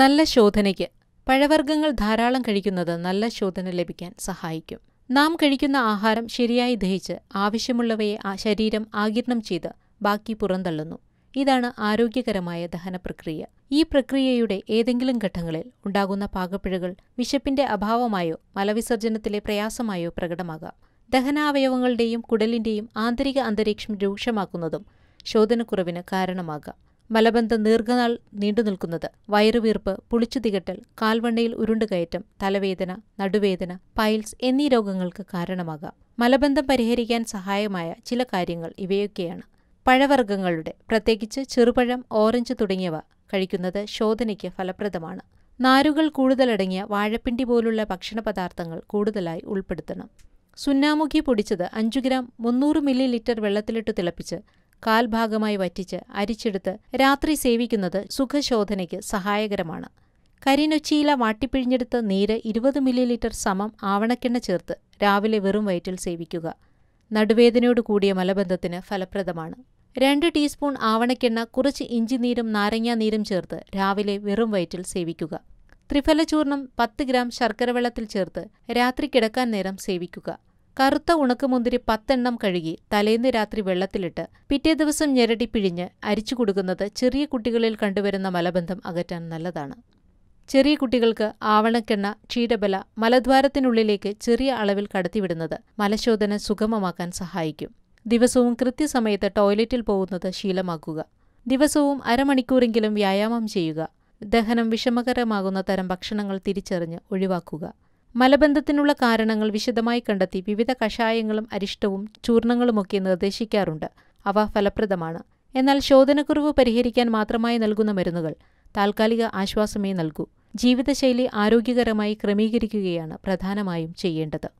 നല്ല ശോധനയ്ക്ക് പഴവർഗ്ഗങ്ങൾ ധാരാളം കഴിക്കുന്നത് നല്ല ശോധന ലഭിക്കാൻ സഹായിക്കും നാം കഴിക്കുന്ന ആഹാരം ശരിയായി ദഹിച്ച് ആവശ്യമുള്ളവയെ ശരീരം ആകിരണം ചെയ്ത് ബാക്കി പുറന്തള്ളുന്നു ഇതാണ് ആരോഗ്യകരമായ ദഹന പ്രക്രിയ ഈ പ്രക്രിയയുടെ ഏതെങ്കിലും ഘട്ടങ്ങളിൽ ഉണ്ടാകുന്ന പാകപ്പിഴകൾ വിശപ്പിന്റെ അഭാവമായോ മലവിസർജനത്തിലെ പ്രയാസമായോ പ്രകടമാകാം ദഹനാവയവങ്ങളുടെയും കുടലിന്റെയും ആന്തരിക അന്തരീക്ഷം രൂക്ഷമാക്കുന്നതും ശോധനക്കുറവിന് കാരണമാകാം മലബന്ധം ദീർഘനാൾ നിൽക്കുന്നത് വയറുവീർപ്പ് പുളിച്ചു തികട്ടൽ കാൽവണ്ണയിൽ ഉരുണ്ടുകയറ്റം തലവേദന നടുവേദന പൈൽസ് എന്നീ രോഗങ്ങൾക്ക് കാരണമാകാം മലബന്ധം പരിഹരിക്കാൻ സഹായമായ ചില കാര്യങ്ങൾ ഇവയൊക്കെയാണ് പഴവർഗ്ഗങ്ങളുടെ പ്രത്യേകിച്ച് ചെറുപഴം ഓറഞ്ച് തുടങ്ങിയവ കഴിക്കുന്നത് ശോധനയ്ക്ക് ഫലപ്രദമാണ് നാരുകൾ കൂടുതലടങ്ങിയ വാഴപ്പിണ്ടി പോലുള്ള ഭക്ഷണ പദാർത്ഥങ്ങൾ കൂടുതലായി ഉൾപ്പെടുത്തണം സുന്നാമുഖി പൊടിച്ചത് അഞ്ചു ഗ്രാം മുന്നൂറ് മില്ലി ലിറ്റർ വെള്ളത്തിലിട്ട് തിളപ്പിച്ച് കാൽഭാഗമായി വറ്റിച്ച് അരിച്ചെടുത്ത് രാത്രി സേവിക്കുന്നത് സുഖശോധനയ്ക്ക് സഹായകരമാണ് കരിനൊച്ചിയില വാട്ടിപ്പിഴിഞ്ഞെടുത്ത് നീര് ഇരുപത് മില്ലിലിറ്റർ സമം ആവണക്കെണ്ണ ചേർത്ത് രാവിലെ വെറും വയറ്റിൽ സേവിക്കുക നടുവേദനയോട് കൂടിയ മലബന്ധത്തിന് ഫലപ്രദമാണ് രണ്ട് ടീസ്പൂൺ ആവണക്കെണ്ണ കുറച്ച് ഇഞ്ചി നീരും നാരങ്ങാ നീരും ചേർത്ത് രാവിലെ വെറും വയറ്റിൽ സേവിക്കുക ത്രിഫലചൂർണം പത്ത് ഗ്രാം ശർക്കര വെള്ളത്തിൽ ചേർത്ത് രാത്രി കിടക്കാൻ നേരം സേവിക്കുക കറുത്ത ഉണക്കമുന്തിരി പത്തെണ്ണം കഴുകി തലേന്ന് രാത്രി വെള്ളത്തിലിട്ട് പിറ്റേ ദിവസം ഞെരടി പിഴിഞ്ഞ് അരിച്ചു കൊടുക്കുന്നത് ചെറിയ കുട്ടികളിൽ കണ്ടുവരുന്ന മലബന്ധം അകറ്റാൻ നല്ലതാണ് ചെറിയ കുട്ടികൾക്ക് ആവണക്കെണ്ണ ക്ഷീരബല മലദ്വാരത്തിനുള്ളിലേക്ക് ചെറിയ അളവിൽ കടത്തിവിടുന്നത് മലശോധന സുഗമമാക്കാൻ സഹായിക്കും ദിവസവും കൃത്യസമയത്ത് ടോയ്ലറ്റിൽ പോകുന്നത് ശീലമാക്കുക ദിവസവും അരമണിക്കൂറെങ്കിലും വ്യായാമം ചെയ്യുക ദഹനം വിഷമകരമാകുന്ന തരം ഭക്ഷണങ്ങൾ തിരിച്ചറിഞ്ഞ് ഒഴിവാക്കുക മലബന്ധത്തിനുള്ള കാരണങ്ങൾ വിശദമായി കണ്ടെത്തി വിവിധ കഷായങ്ങളും അരിഷ്ടവും ചൂർണങ്ങളുമൊക്കെ നിർദ്ദേശിക്കാറുണ്ട് അവ ഫലപ്രദമാണ് എന്നാൽ ശോധനക്കുറവ് പരിഹരിക്കാൻ മാത്രമായി നൽകുന്ന മരുന്നുകൾ താൽക്കാലിക ആശ്വാസമേ നൽകൂ ജീവിതശൈലി ആരോഗ്യകരമായി ക്രമീകരിക്കുകയാണ് പ്രധാനമായും ചെയ്യേണ്ടത്